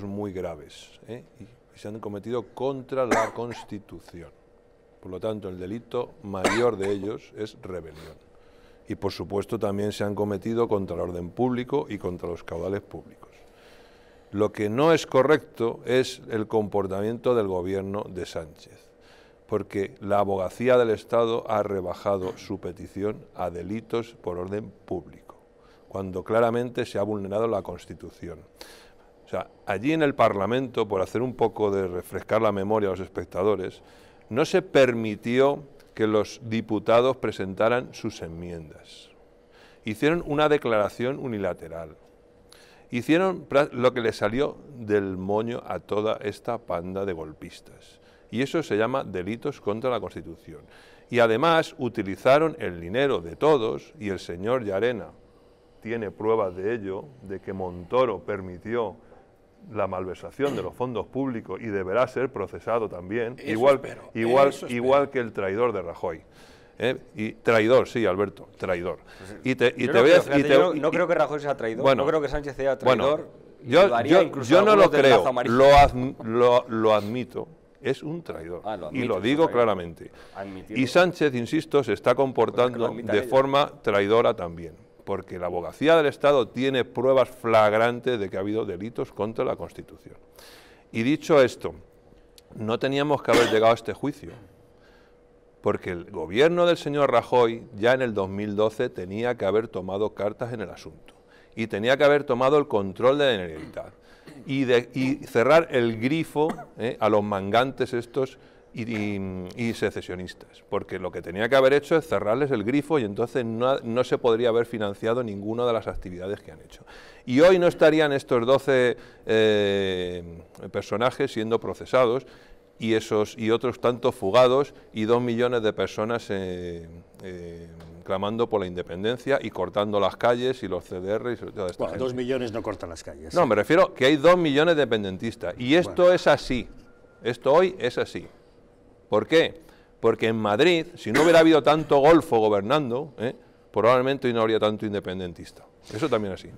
muy graves ¿eh? y se han cometido contra la Constitución. Por lo tanto, el delito mayor de ellos es rebelión. Y por supuesto también se han cometido contra el orden público y contra los caudales públicos. Lo que no es correcto es el comportamiento del gobierno de Sánchez, porque la abogacía del Estado ha rebajado su petición a delitos por orden público, cuando claramente se ha vulnerado la Constitución allí en el Parlamento, por hacer un poco de refrescar la memoria a los espectadores, no se permitió que los diputados presentaran sus enmiendas. Hicieron una declaración unilateral. Hicieron lo que les salió del moño a toda esta panda de golpistas. Y eso se llama delitos contra la Constitución. Y además utilizaron el dinero de todos y el señor Yarena tiene pruebas de ello, de que Montoro permitió la malversación de los fondos públicos y deberá ser procesado también, igual, igual, igual que el traidor de Rajoy. ¿eh? Y traidor, sí, Alberto, traidor. Pues y te, y te no, creo, no, creo que Rajoy sea traidor, no creo que Sánchez sea traidor. yo, no lo creo, lo, lo, admito, es un traidor. Ah, y lo digo claramente. Y Sánchez, insisto, se está pues comportando de forma traidora también porque la abogacía del Estado tiene pruebas flagrantes de que ha habido delitos contra la Constitución. Y dicho esto, no teníamos que haber llegado a este juicio, porque el gobierno del señor Rajoy ya en el 2012 tenía que haber tomado cartas en el asunto y tenía que haber tomado el control de la Generalitat y, cerrar el grifo eh, a los mangantes estos y, secesionistas, porque lo que tenía que haber hecho es cerrarles el grifo y entonces no, se podría haber financiado ninguna de las actividades que han hecho. Y hoy no estarían estos 12 eh, personajes siendo procesados y, esos, y otros tantos fugados y dos millones de personas eh, eh, clamando por la independencia y cortando las calles y los CDR y todo bueno, dos millones no cortan las calles. No, me refiero que hay dos millones de independentistas y esto es así, esto hoy es así. ¿Por qué? Porque en Madrid, si no hubiera habido tanto golfo gobernando, ¿eh? probablemente hoy no habría tanto independentista. Eso también así.